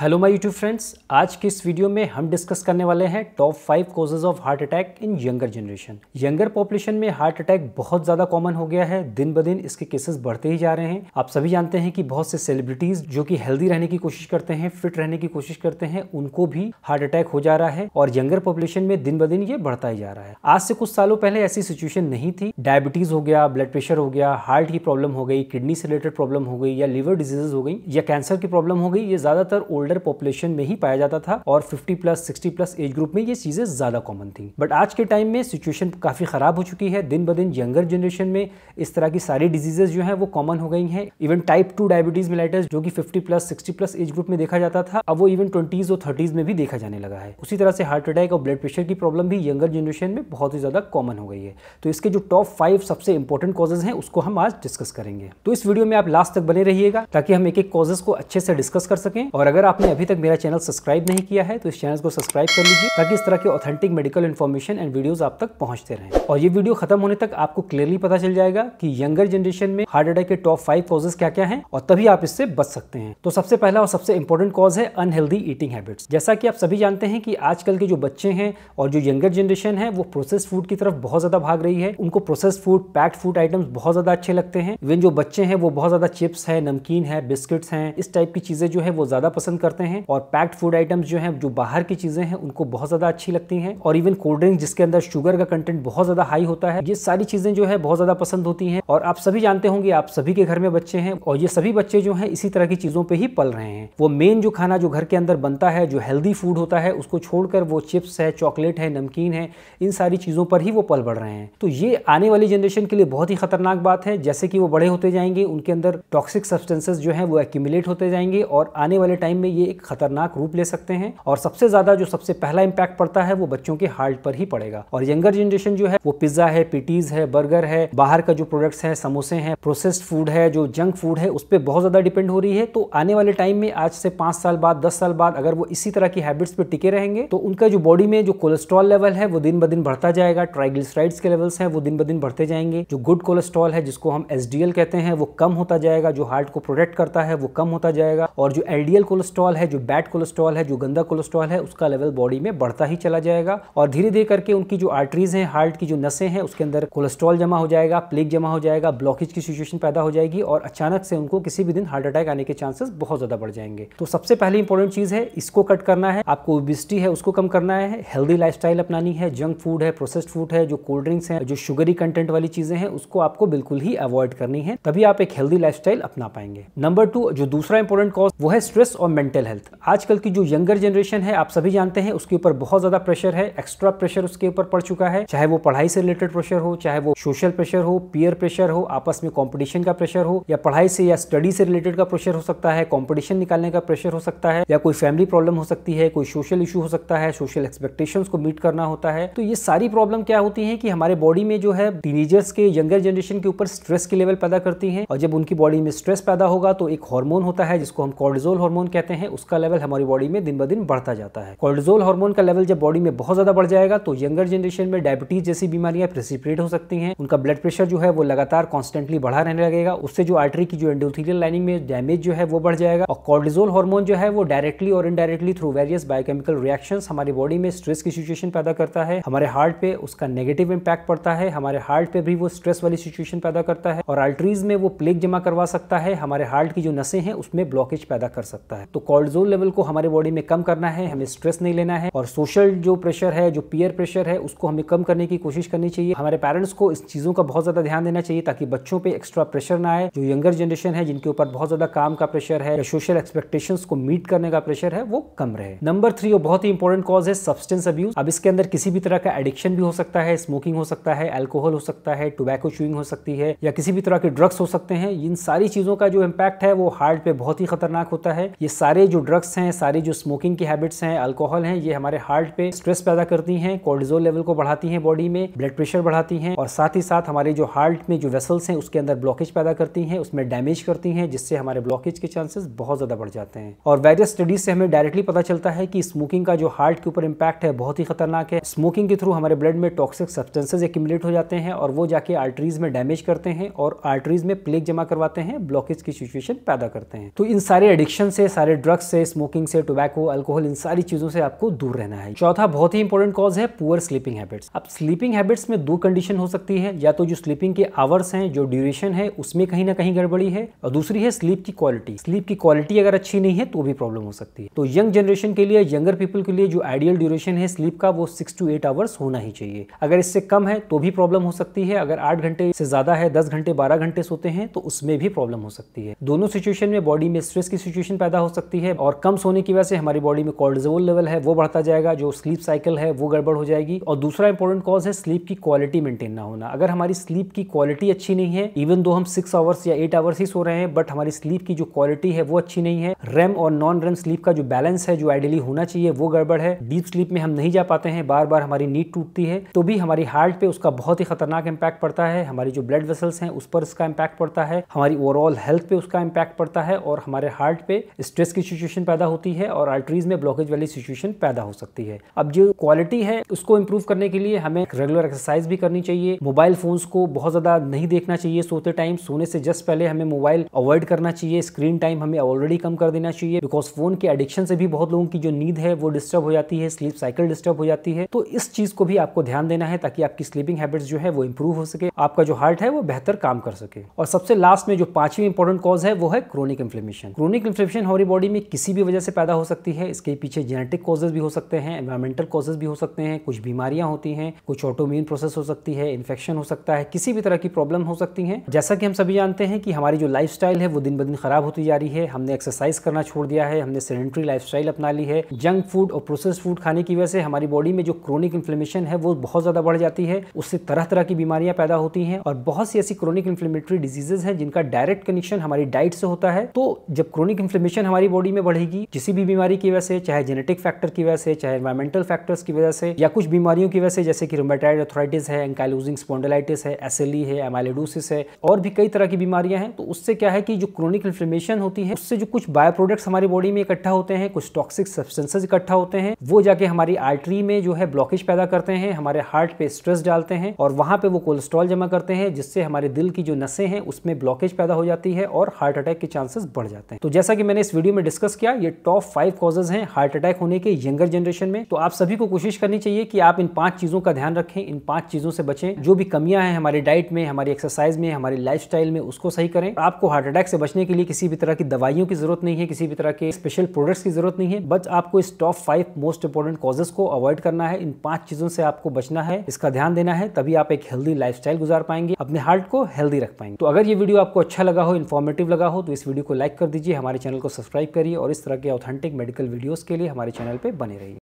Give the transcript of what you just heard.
hello my YouTube friends आज की इस वीडियो में हम डिस्कस करने वाले हैं top five causes of heart attack in younger generation younger population में हार्ट अटैक बहुत ज़्यादा कॉमन हो गया है दिन ब दिन इसके केसेस बढ़ते ही जा रहे हैं आप सभी जानते हैं कि बहुत से सेलिब्रिटीज़ जो कि हेल्दी रहने की कोशिश करते हैं फिट रहने की कोशिश करते हैं उनको भी हार्ट अटैक हो जा रहा है और यंगर पॉपुलेशन में दिन ब दिन ये बढ़ता ही जा रहा है आज से कुछ सालों पहले ऐसी सिचुएशन नहीं थी डायबिटीज़ हो गया ब्लड प्रेशर हो गया हार्ट की प्रॉब्लम हो गई किडनी से रिलेटेड प्रॉब्लम हो गई या लिवर डिजीजेज हो गई या कैंसर की प्रॉब्लम हो गई ये ज़्यादातर ओल्ड ओल्डर पॉपुलेशन में ही पाया जाता था और 50 प्लस 60 प्लस एज ग्रुप में ये चीज़ें ज़्यादा कॉमन थी बट आज के टाइम में सिचुएशन काफ़ी ख़राब हो चुकी है दिन ब दिन यंगर जनरेशन में इस तरह की सारी डिजीजेज जो है वो कॉमन हो गई है even type two diabetes mellitus जो की fifty plus sixty plus age group में देखा जाता था अब वो इवन ट्वेंटीज़ और थर्टीज़ में भी देखा जाने लगा है उसी तरह से हार्ट अटैक और ब्लड प्रेशर की प्रॉब्लम भी यंगर जनरेशन में बहुत ही ज़्यादा कॉमन हो गई है तो इसके जो टॉप फाइव सबसे इंपॉर्टेंट कॉजेज हैं उसको हम आज डिस्कस करेंगे तो इस वीडियो में आप लास्ट तक बने रहिएगा ताकि हम एक एक कॉजेस को अच्छे से डिस्कस कर सकें और अगर आप आपने अभी तक मेरा चैनल सब्सक्राइब नहीं किया है तो इस चैनल को सब्सक्राइब कर लीजिए ताकि इस तरह के authentic medical information and videos आप तक पहुंचते रहें और ये वीडियो खत्म होने तक आपको क्लियरली पता चल जाएगा कि यंगर जनरेशन में हार्ट अटैक के टॉप फाइव कॉजेज क्या क्या है और तभी आप इससे बच सकते हैं तो सबसे पहला और सबसे इंपॉर्टेंट कॉज है अनहेल्दी ईटिंग हैबिट्स जैसा कि आप सभी जानते हैं कि आजकल के जो बच्चे हैं और जो यंगर जनरेशन है वो प्रोसेस फूड की तरफ बहुत ज्यादा भाग रही है उनको process food packed food items बहुत ज्यादा अच्छे लगते हैं इवन जो बच्चे हैं वो बहुत ज्यादा चिप्स है नमकीन है बिस्किट्स हैं इस टाइप की चीजें जो है वो ज्यादा पसंद करते हैं और पैक्ड फूड आइटम्स जो हैं जो बाहर की चीज़ें हैं उनको बहुत ज़्यादा अच्छी लगती हैं और इवन कोल्ड ड्रिंक जिसके अंदर शुगर का कंटेंट बहुत ज़्यादा हाई होता है ये सारी चीज़ें जो है बहुत ज़्यादा पसंद होती हैं और आप सभी जानते होंगे आप सभी के घर में बच्चे हैं और ये सभी बच्चे जो हैं इसी तरह की चीज़ों पर ही पल रहे हैं वो मेन जो खाना जो घर के अंदर बनता है जो हेल्दी फूड होता है उसको छोड़कर वो चिप्स है चॉकलेट है नमकीन है इन सारी चीज़ों पर ही वो पल बढ़ रहे हैं तो ये आने वाली जनरेशन के लिए बहुत ही खतरनाक बात है जैसे कि वो बड़े होते जाएंगे उनके अंदर टॉक्सिक सब्सटेंसेस जो हैं वो एक्यूमुलेट होते जाएंगे और आने वाले टाइम में ये एक खतरनाक रूप ले सकते हैं और सबसे ज्यादा जो सबसे पहला इम्पैक्ट पड़ता है वो बच्चों के हार्ट पर ही पड़ेगा और यंगर जनरेशन जो है वो पिज्जा है पिटीज है बर्गर है बाहर का जो प्रोडक्ट्स है समोसे हैं प्रोसेस्ड फूड है जो जंक फूड है उस पर बहुत ज्यादा डिपेंड हो रही है तो आने वाले टाइम में आज से पांच साल बाद दस साल बाद अगर वो इसी तरह की हैबिट्स पे टिके रहेंगे तो उनका जो बॉडी में जो कोलेस्ट्रॉल लेवल है वो दिन ब दिन बढ़ता जाएगा ट्राइग्लिसराइड्स के लेवल्स हैं वो दिन ब दिन बढ़ते जाएंगे जो गुड कोलेस्ट्रॉल है जिसको हम एसडीएल कहते हैं वो कम होता जाएगा जो हार्ट को प्रोटेक्ट करता है वो कम होता जाएगा और जो एलडीएल कोलेस्ट्रॉल कोलेस्ट्रॉल है जो बैड कोलेस्ट्रॉल है जो गंदा कोलेस्ट्रॉल है उसका लेवल बॉडी में बढ़ता ही चला जाएगा और धीरे धीरे करके उनकी जो आर्टरीज हैं हार्ट की जो नसें हैं उसके अंदर कोलेस्ट्रॉल जमा हो जाएगा प्लेग जमा हो जाएगा ब्लॉकेज की सिचुएशन पैदा हो जाएगी और अचानक से उनको किसी भी दिन हार्ट अटैक आने के चांसेस बहुत ज़्यादा बढ़ जाएंगे तो सबसे पहले इंपॉर्टेंट चीज़ है इसको कट करना है आपको ओबिसिटी है उसको कम करना है हेल्दी लाइफस्टाइल अपनानी है जंक फूड है प्रोसेस्ड फूड है जो कोल्ड ड्रिंक्स है जो शुगरी कंटेंट वाली चीज़ें हैं उसको आपको बिल्कुल ही अवॉइड करनी है तभी आप एक हेल्दी लाइफ अपना पाएंगे नंबर टू जो दूसरा इंपॉर्टेंट कॉज वो है स्ट्रेस और मेंटल मेंटल हेल्थ आजकल की जो यंगर जनरेशन है आप सभी जानते हैं उसके ऊपर बहुत ज़्यादा प्रेशर है एक्स्ट्रा प्रेशर उसके ऊपर पड़ चुका है चाहे वो पढ़ाई से रिलेटेड प्रेशर हो चाहे वो सोशल प्रेशर हो पीयर प्रेशर हो आपस में कॉम्पिटिशन का प्रेशर हो या पढ़ाई से या स्टडी से रिलेटेड का प्रेशर हो सकता है कॉम्पिटिशन निकालने का प्रेशर हो सकता है या कोई फैमिली प्रॉब्लम हो सकती है कोई सोशल इशू हो सकता है सोशल एक्सपेक्टेशन को मीट करना होता है तो ये सारी प्रॉब्लम क्या होती है कि हमारे बॉडी में जो है टीनेजर्स के यंगर जनरेशन के ऊपर स्ट्रेस के लेवल पैदा करती है और जब उनकी बॉडी में स्ट्रेस पैदा होगा तो एक हॉर्मोन होता है जिसको हम कॉर्डिजोल हॉर्मोन कहते हैं है उसका लेवल हमारी बॉडी में दिन ब दिन बढ़ता जाता है कोल्डोजोल हार्मोन का लेवल जब बॉडी में बहुत ज्यादा बढ़ जाएगा तो यंगर जनरेशन में डायबिटीज जैसी बीमारियां प्रेसिपरेट हो सकती हैं उनका ब्लड प्रेशर जो है वो लगातार कॉन्स्टेंटली बढ़ा रहने लगेगा उससे जो आर्टरी की जो एंडोथीरियल लाइनिंग में डैमेज जो है वो बढ़ जाएगा और कॉर्डिजोल हार्मोन जो है वो डायरेक्टली और indirectly through various biochemical reaction हमारी बॉडी में स्ट्रेस की सिचुएशन पैदा करता है हमारे हार्ट पे उसका नेगेटिव इंपैक्ट पड़ता है हमारे हार्ट पे भी वो स्ट्रेस वाली सिचुएशन पैदा करता है और आर्टरीज में वो प्लेग जमा करवा सकता है हमारे हार्ट की जो नसें हैं उसमें ब्लॉकेज पैदा कर सकता है तो कॉर्टिजोल लेवल को हमारे बॉडी में कम करना है हमें स्ट्रेस नहीं लेना है और सोशल जो प्रेशर है जो पीयर प्रेशर है उसको हमें कम करने की कोशिश करनी चाहिए हमारे पेरेंट्स को इस चीज़ों का बहुत ज़्यादा ध्यान देना चाहिए ताकि बच्चों पर एक्स्ट्रा प्रेशर ना आए जो यंगर जनरेशन है जिनके ऊपर बहुत ज़्यादा काम का प्रेशर है सोशल एक्सपेक्टेशन को मीट करने का प्रेशर है वो कम रहे नंबर थ्री और बहुत ही इंपॉर्टेंट कॉज है सब्सटेंस अब्यूज अब इसके अंदर किसी भी तरह का एडिक्शन भी हो सकता है स्मोकिंग हो सकता है एल्कोहल हो सकता है टोबैको चुविंग हो सकती है या किसी भी तरह के ड्रग्स हो सकते हैं इन सारी चीज़ों का जो इम्पैक्ट है वो हार्ट पे बहुत ही खतरनाक होता है ये सारे सारे जो ड्रग्स हैं सारी जो स्मोकिंग की हैबिट्स हैं अल्कोहल हैं ये हमारे हार्ट पे स्ट्रेस पैदा करती हैं कोर्टिजोल लेवल को बढ़ाती हैं बॉडी में ब्लड प्रेशर बढ़ाती हैं और साथ ही साथ हमारे जो हार्ट में जो वेसल्स हैं उसके अंदर ब्लॉकेज पैदा करती हैं उसमें डैमेज करती हैं जिससे हमारे ब्लॉकेज के चांसेस बहुत ज़्यादा बढ़ जाते हैं और वेरियस स्टडीज से हमें डायरेक्टली पता चलता है कि स्मोकिंग का जो हार्ट के ऊपर इंपैक्ट है बहुत ही खतरनाक है स्मोकिंग के थ्रू हमारे ब्लड में टॉक्सिक सब्सटेंसेज एक्यूमुलेट हो जाते हैं और वो जाके आर्टरीज में डैमेज करते हैं और आर्टरीज में प्लेग जमा करवाते हैं ब्लॉकेज की सिचुएशन पैदा करते हैं तो इन सारे एडिक्शन से सारे ड्रग्स से स्मोकिंग से टोबैको अल्कोहल इन सारी चीज़ों से आपको दूर रहना है चौथा बहुत ही इंपॉर्टेंट कॉज है पुअर स्लीपिंग हैबिट्स अब स्लीपिंग हैबिट्स में दो कंडीशन हो सकती है या तो जो स्लीपिंग के आवर्स हैं जो ड्यूरेशन है उसमें कहीं ना कहीं गड़बड़ी है और दूसरी है स्लीप की क्वालिटी स्लीप की क्वालिटी अगर अच्छी नहीं है तो भी प्रॉब्लम हो सकती है तो यंग जनरेशन के लिए यंगर पीपल के लिए जो आइडियल ड्यूरेशन है स्लीप का वो सिक्स टू एट आवर्स होना ही चाहिए अगर इससे कम है तो भी प्रॉब्लम हो सकती है अगर आठ घंटे से ज्यादा है दस घंटे बारह घंटे सोते हैं तो उसमें भी प्रॉब्लम हो सकती है दोनों सिचुएशन में बॉडी में स्ट्रेस की सिचुएशन पैदा हो सकती है होती है और कम सोने की वजह से हमारी बॉडी में कॉर्टिजोल लेवल है वो बढ़ता जाएगा जो स्लीप साइकिल है वो गड़बड़ हो जाएगी और दूसरा इंपॉर्टेंट कॉज है स्लीप की क्वालिटी मेंटेन ना होना अगर हमारी स्लीप की क्वालिटी अच्छी नहीं है इवन दो हम सिक्स आवर्स या एट आवर्स ही सो रहे हैं बट हमारी स्लीप की जो क्वालिटी है वो अच्छी नहीं है रेम और नॉन रेम स्लीप का जो बैलेंस है जो आइडियली होना चाहिए वो गड़बड़ है डीप स्लीप में हम नहीं जा पाते हैं बार बार हमारी नींद टूटती है तो भी हमारी हार्ट पे उसका बहुत ही खतरनाक इंपैक्ट पड़ता है हमारी जो ब्लड वेसल्स हैं उस पर इसका इंपैक्ट पड़ता है हमारी ओवरऑल हेल्थ पे उसका इंपैक्ट पड़ता है और हमारे हार्ट पे स्ट्रेस की सिचुएशन पैदा होती है और आर्टरीज में ब्लॉकेज वाली सिचुएशन पैदा हो सकती है अब जो क्वालिटी है उसको इम्प्रूव करने के लिए हमें रेगुलर एक्सरसाइज भी करनी चाहिए मोबाइल फोन्स को बहुत ज़्यादा नहीं देखना चाहिए सोते टाइम सोने से जस्ट पहले हमें मोबाइल अवॉइड करना चाहिए स्क्रीन टाइम हमें ऑलरेडी कम कर देना चाहिए बिकॉज फोन के एडिक्शन से भी बहुत लोगों की जो नींद है वो डिस्टर्ब हो जाती है स्लीप साइकिल डिस्टर्ब हो जाती है तो इस चीज़ को भी आपको ध्यान देना है ताकि आपकी स्लीपिंग हैबिट्स जो है वो इंप्रूव हो सके आपका जो हार्ट है वो बेहतर काम कर सके और सबसे लास्ट में जो पांचवी इंपॉर्टेंट कॉज है वो है क्रोनिक इन्फ्लेमेशन क्रोनिक इन्फ्लेमेशन हमारी बॉडी में में किसी भी वजह से पैदा हो सकती है इसके पीछे जेनेटिक कॉजेज भी हो सकते हैं एनवायरमेंटल कॉजेज भी हो सकते हैं कुछ बीमारियां होती हैं कुछ ऑटोमीन प्रोसेस हो सकती है इन्फेक्शन हो सकता है किसी भी तरह की प्रॉब्लम हो सकती है जैसा कि हम सभी जानते हैं कि हमारी जो लाइफ है वो दिन ब दिन खराब होती जा रही है हमने एक्सरसाइज करना छोड़ दिया है हमने सेडेंट्री लाइफ अपना ली है जंक फूड और प्रोसेस फूड खाने की वजह से हमारी बॉडी में जो क्रोनिक इन्फ्लेमेशन है वो बहुत ज़्यादा बढ़ जाती है उससे तरह तरह की बीमारियां पैदा होती हैं और बहुत सी ऐसी क्रोनिक इन्फ्लेमेटरी डिजीजेज हैं जिनका डायरेक्ट कनेक्शन हमारी डाइट से होता है तो जब क्रोनिक इन्फ्लेमेशन हमारी बॉडी बॉडी में बढ़ेगी किसी भी बीमारी की वजह से चाहे जेनेटिक फैक्टर की वजह से चाहे एनवायरमेंटल फैक्टर्स की वजह से या कुछ बीमारियों की वजह से जैसे कि रोमेटाइड अथोराइटिस है एंकाइलोजिंग स्पोंडलाइटिस है एसएलई e है एमाइलेडोसिस है और भी कई तरह की बीमारियां हैं तो उससे क्या है कि जो क्रोनिक इन्फ्लेमेशन होती है उससे जो कुछ बायो प्रोडक्ट्स हमारी बॉडी में इकट्ठा होते हैं कुछ टॉक्सिक सब्सटेंसेज इकट्ठा होते हैं वो जाके हमारी आर्टरी में जो है ब्लॉकेज पैदा करते हैं हमारे हार्ट पे स्ट्रेस डालते हैं और वहां पे वो कोलेस्ट्रॉल जमा करते हैं जिससे हमारे दिल की जो नसें हैं उसमें ब्लॉकेज पैदा हो जाती है और हार्ट अटैक के चांसेस बढ़ जाते हैं तो जैसा कि मैंने इस वीडियो में डिस्कस किया ये टॉप फाइव कॉजेज हैं हार्ट अटैक होने के यंगर जनरेशन में तो आप सभी को कोशिश करनी चाहिए कि आप इन पांच चीजों का ध्यान रखें इन पांच चीजों से बचें जो भी कमियां हैं हमारे डाइट में हमारी एक्सरसाइज में हमारी लाइफ में उसको सही करें आपको हार्ट अटैक से बचने के लिए किसी भी तरह की दवाइयों की जरूरत नहीं है किसी भी तरह के स्पेशल प्रोडक्ट्स की जरूरत नहीं है बट आपको इस top five most important causes को अवॉइड करना है इन पांच चीजों से आपको बचना है इसका ध्यान देना है तभी आप एक हेल्दी लाइफ गुजार पाएंगे अपने हार्ट को हेल्दी रख पाएंगे तो अगर ये वीडियो आपको अच्छा लगा हो इन्फॉर्मेटिव लगा हो तो इस वीडियो को लाइक कर दीजिए हमारे चैनल को सब्सक्राइब करें करिए और इस तरह के ऑथेंटिक मेडिकल वीडियोज़ के लिए हमारे चैनल पर बने रहिए